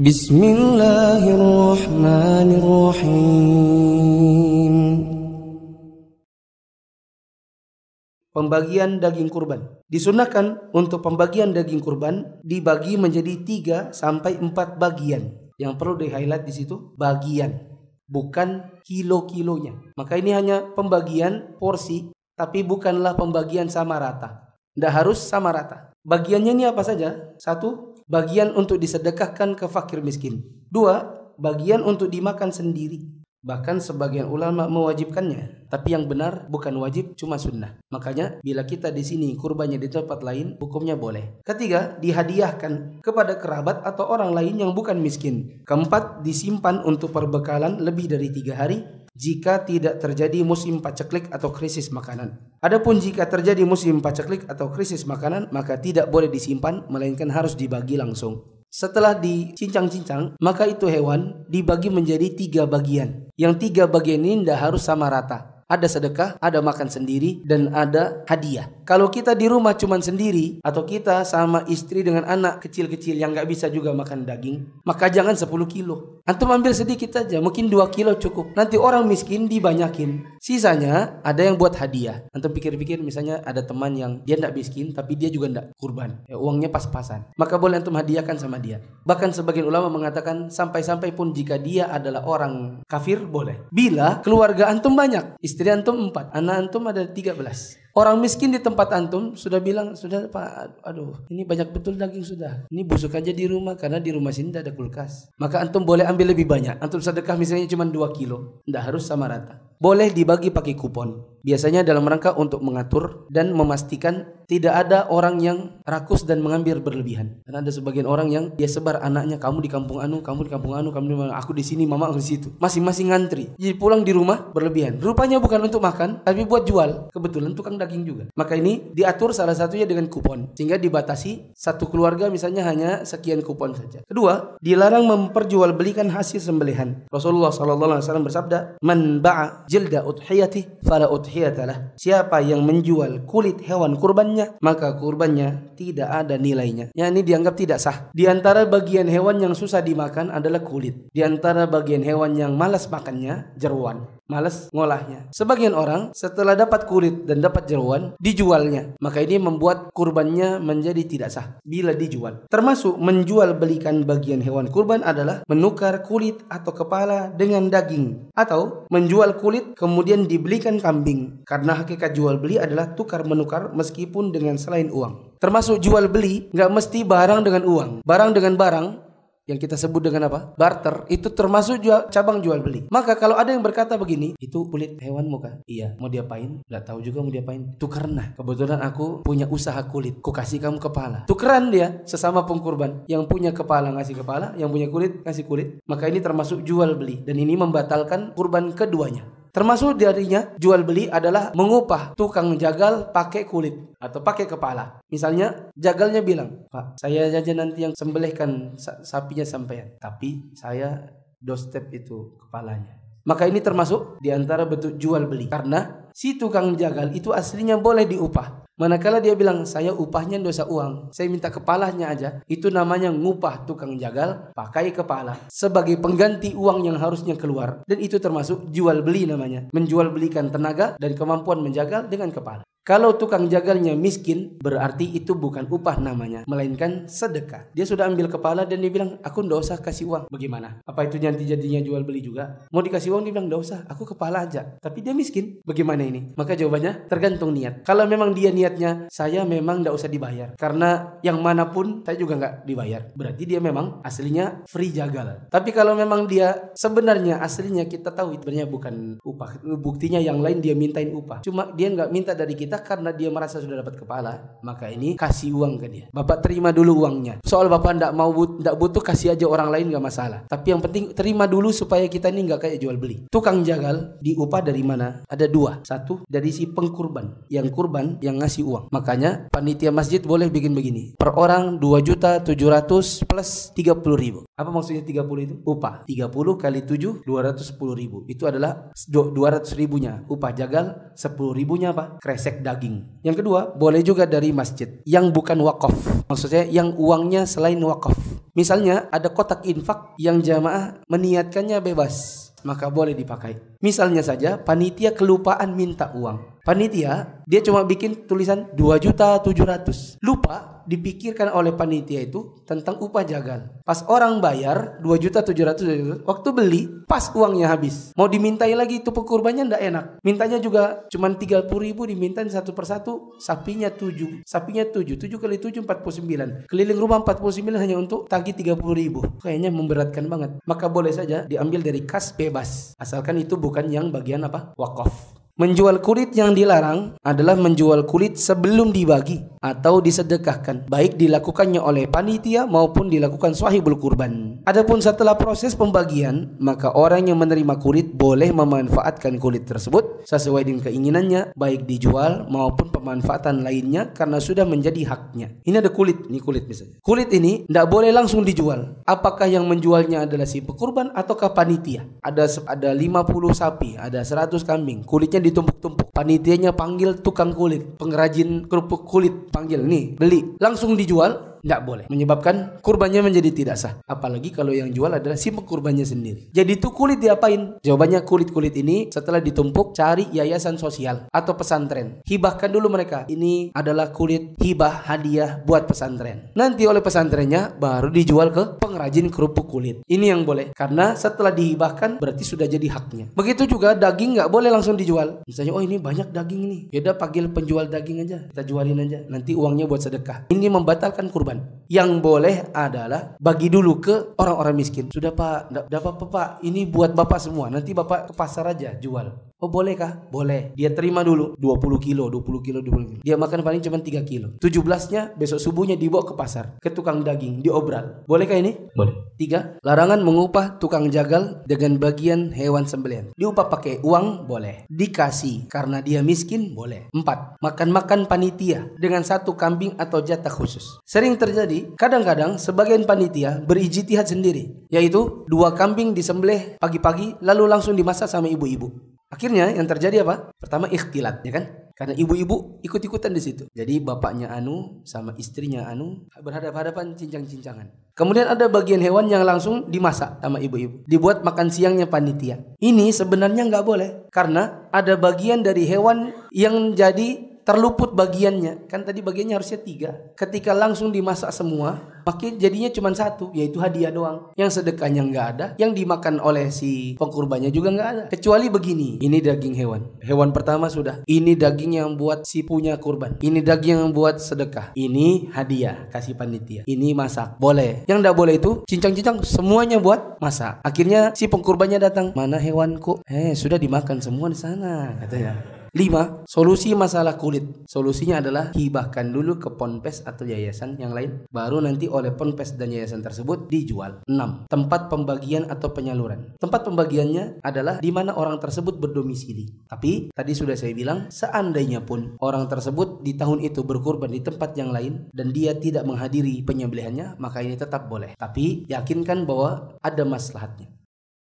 Bismillahirrahmanirrahim. Pembagian daging kurban disunahkan untuk pembagian daging kurban dibagi menjadi 3 sampai 4 bagian. Yang perlu di highlight di situ bagian, bukan kilo-kilonya. Maka ini hanya pembagian porsi, tapi bukanlah pembagian sama rata. Tidak harus sama rata. Bagiannya ini apa saja? Satu, bagian untuk disedekahkan ke fakir miskin. Dua, bagian untuk dimakan sendiri. Bahkan sebagian ulama mewajibkannya. Tapi yang benar bukan wajib, cuma sunnah. Makanya bila kita di sini kurbannya di tempat lain, hukumnya boleh. Ketiga, dihadiahkan kepada kerabat atau orang lain yang bukan miskin. Keempat, disimpan untuk perbekalan lebih dari tiga hari jika tidak terjadi musim paceklik atau krisis makanan. Adapun jika terjadi musim paceklik atau krisis makanan, maka tidak boleh disimpan melainkan harus dibagi langsung. Setelah dicincang-cincang, maka itu hewan dibagi menjadi tiga bagian. Yang tiga bagian ini tidak harus sama rata ada sedekah, ada makan sendiri, dan ada hadiah. Kalau kita di rumah cuma sendiri, atau kita sama istri dengan anak kecil-kecil yang nggak bisa juga makan daging, maka jangan 10 kilo. Antum ambil sedikit aja, mungkin 2 kilo cukup. Nanti orang miskin dibanyakin. Sisanya ada yang buat hadiah. Antum pikir-pikir misalnya ada teman yang dia tidak miskin tapi dia juga tidak kurban. Ya, uangnya pas-pasan. Maka boleh antum hadiahkan sama dia. Bahkan sebagian ulama mengatakan sampai-sampai pun jika dia adalah orang kafir boleh. Bila keluarga antum banyak, istri antum empat, anak antum ada tiga belas. Orang miskin di tempat antum sudah bilang, sudah Pak, aduh, ini banyak betul daging sudah. Ini busuk aja di rumah karena di rumah sini tidak ada kulkas. Maka antum boleh ambil lebih banyak. Antum sedekah misalnya cuma 2 kilo. Tidak harus sama rata. Boleh dibagi pakai kupon biasanya dalam rangka untuk mengatur dan memastikan tidak ada orang yang rakus dan mengambil berlebihan. Karena ada sebagian orang yang dia sebar anaknya kamu di kampung anu, kamu di kampung anu, kamu di mana, aku di sini, mama aku di situ. Masing-masing ngantri. Jadi pulang di rumah berlebihan. Rupanya bukan untuk makan, tapi buat jual. Kebetulan tukang daging juga. Maka ini diatur salah satunya dengan kupon sehingga dibatasi satu keluarga misalnya hanya sekian kupon saja. Kedua, dilarang memperjualbelikan hasil sembelihan. Rasulullah SAW bersabda, "Man ba'a jilda udhiyati fala udhiyati udhiyata Siapa yang menjual kulit hewan kurbannya, maka kurbannya tidak ada nilainya. Ya ini dianggap tidak sah. Di antara bagian hewan yang susah dimakan adalah kulit. Di antara bagian hewan yang malas makannya, jeruan malas ngolahnya. Sebagian orang setelah dapat kulit dan dapat jeruan dijualnya. Maka ini membuat kurbannya menjadi tidak sah bila dijual. Termasuk menjual belikan bagian hewan kurban adalah menukar kulit atau kepala dengan daging atau menjual kulit kemudian dibelikan kambing. Karena hakikat jual beli adalah tukar menukar meskipun dengan selain uang. Termasuk jual beli, nggak mesti barang dengan uang. Barang dengan barang yang kita sebut dengan apa? Barter itu termasuk jual, cabang jual beli. Maka kalau ada yang berkata begini, itu kulit hewan muka. Iya, mau diapain? Gak tahu juga mau diapain. karena Kebetulan aku punya usaha kulit. Ku kasih kamu kepala. Tukeran dia sesama pengkurban. Yang punya kepala ngasih kepala, yang punya kulit ngasih kulit. Maka ini termasuk jual beli dan ini membatalkan kurban keduanya. Termasuk darinya jual beli adalah mengupah tukang jagal pakai kulit atau pakai kepala. Misalnya jagalnya bilang, "Pak, saya saja nanti yang sembelihkan sapinya sampean, tapi saya doorstep itu kepalanya." Maka ini termasuk diantara bentuk jual beli karena si tukang jagal itu aslinya boleh diupah Manakala dia bilang, saya upahnya dosa uang, saya minta kepalanya aja. Itu namanya ngupah tukang jagal, pakai kepala. Sebagai pengganti uang yang harusnya keluar. Dan itu termasuk jual beli namanya. Menjual belikan tenaga dan kemampuan menjagal dengan kepala. Kalau tukang jagalnya miskin, berarti itu bukan upah namanya, melainkan sedekah. Dia sudah ambil kepala dan dia bilang, aku ndak usah kasih uang. Bagaimana? Apa itu nanti jadinya jual beli juga? Mau dikasih uang, dia bilang, ndak usah, aku kepala aja. Tapi dia miskin. Bagaimana ini? Maka jawabannya, tergantung niat. Kalau memang dia niatnya, saya memang ndak usah dibayar. Karena yang manapun, saya juga nggak dibayar. Berarti dia memang aslinya free jagal. Tapi kalau memang dia sebenarnya aslinya kita tahu itu sebenarnya bukan upah. Buktinya yang lain dia mintain upah. Cuma dia nggak minta dari kita kita karena dia merasa sudah dapat kepala, maka ini kasih uang ke dia. Bapak terima dulu uangnya. Soal bapak ndak mau ndak butuh kasih aja orang lain nggak masalah. Tapi yang penting terima dulu supaya kita ini nggak kayak jual beli. Tukang jagal diupah dari mana? Ada dua. Satu dari si pengkurban, yang kurban yang ngasih uang. Makanya panitia masjid boleh bikin begini. Per orang dua juta tujuh ratus plus tiga puluh ribu. Apa maksudnya tiga puluh itu? Upah. tiga puluh kali tujuh dua ratus sepuluh ribu. Itu adalah dua ratus ribunya. Upah jagal sepuluh ribunya apa? Kresek daging. Yang kedua, boleh juga dari masjid yang bukan wakaf. Maksudnya yang uangnya selain wakaf. Misalnya ada kotak infak yang jamaah meniatkannya bebas maka boleh dipakai. Misalnya saja panitia kelupaan minta uang. Panitia dia cuma bikin tulisan 2 juta 700. Lupa dipikirkan oleh panitia itu tentang upah jagal. Pas orang bayar 2 juta 700 waktu beli pas uangnya habis. Mau dimintai lagi itu pekurbannya ndak enak. Mintanya juga cuma 30 ribu dimintain satu persatu sapinya 7. Sapinya 7. 7 kali 7 49. Keliling rumah 49 hanya untuk tagih 30 ribu. Kayaknya memberatkan banget. Maka boleh saja diambil dari kas b bebas, asalkan itu bukan yang bagian apa? Wakaf. Menjual kulit yang dilarang adalah menjual kulit sebelum dibagi atau disedekahkan baik dilakukannya oleh panitia maupun dilakukan swahibul kurban. Adapun setelah proses pembagian, maka orang yang menerima kulit boleh memanfaatkan kulit tersebut sesuai dengan keinginannya baik dijual maupun pemanfaatan lainnya karena sudah menjadi haknya. Ini ada kulit, ini kulit misalnya. Kulit ini tidak boleh langsung dijual. Apakah yang menjualnya adalah si pekurban ataukah panitia? Ada ada 50 sapi, ada 100 kambing. Kulitnya ditumpuk-tumpuk. Panitianya panggil tukang kulit, pengrajin kerupuk kulit panggil nih beli langsung dijual nggak boleh menyebabkan kurbannya menjadi tidak sah apalagi kalau yang jual adalah si pengkurbannya sendiri jadi itu kulit diapain jawabannya kulit-kulit ini setelah ditumpuk cari yayasan sosial atau pesantren hibahkan dulu mereka ini adalah kulit hibah hadiah buat pesantren nanti oleh pesantrennya baru dijual ke pengrajin kerupuk kulit ini yang boleh karena setelah dihibahkan berarti sudah jadi haknya begitu juga daging nggak boleh langsung dijual misalnya oh ini banyak daging nih yaudah panggil penjual daging aja kita jualin aja nanti uangnya buat sedekah ini membatalkan kurban yang boleh adalah bagi dulu ke orang-orang miskin. Sudah Pak, enggak apa-apa Pak, ini buat Bapak semua. Nanti Bapak ke pasar aja jual. Oh boleh kah? Boleh. Dia terima dulu 20 kilo, 20 kilo, 20 kilo. Dia makan paling cuma 3 kilo. 17-nya besok subuhnya dibawa ke pasar, ke tukang daging, diobral. Bolehkah ini? Boleh. Tiga. Larangan mengupah tukang jagal dengan bagian hewan sembelian. Diupah pakai uang boleh. Dikasih karena dia miskin boleh. Empat. Makan-makan panitia dengan satu kambing atau jatah khusus. Sering terjadi, kadang-kadang sebagian panitia berijtihad sendiri, yaitu dua kambing disembelih pagi-pagi lalu langsung dimasak sama ibu-ibu. Akhirnya yang terjadi apa? Pertama ikhtilat, ya kan? Karena ibu-ibu ikut-ikutan di situ. Jadi bapaknya Anu sama istrinya Anu berhadapan-hadapan cincang-cincangan. Kemudian ada bagian hewan yang langsung dimasak sama ibu-ibu. Dibuat makan siangnya panitia. Ini sebenarnya nggak boleh. Karena ada bagian dari hewan yang jadi terluput bagiannya. Kan tadi bagiannya harusnya tiga. Ketika langsung dimasak semua, makin jadinya cuma satu, yaitu hadiah doang. Yang sedekahnya nggak ada, yang dimakan oleh si pengkurbannya juga nggak ada. Kecuali begini, ini daging hewan. Hewan pertama sudah. Ini daging yang buat si punya kurban. Ini daging yang buat sedekah. Ini hadiah kasih panitia. Ini masak. Boleh. Yang nggak boleh itu cincang-cincang semuanya buat masak. Akhirnya si pengkurbannya datang. Mana hewanku? Eh, sudah dimakan semua di sana katanya. 5. Solusi masalah kulit. Solusinya adalah hibahkan dulu ke ponpes atau yayasan yang lain, baru nanti oleh ponpes dan yayasan tersebut dijual. 6. Tempat pembagian atau penyaluran. Tempat pembagiannya adalah di mana orang tersebut berdomisili. Tapi tadi sudah saya bilang, seandainya pun orang tersebut di tahun itu berkorban di tempat yang lain dan dia tidak menghadiri penyembelihannya, maka ini tetap boleh. Tapi yakinkan bahwa ada maslahatnya.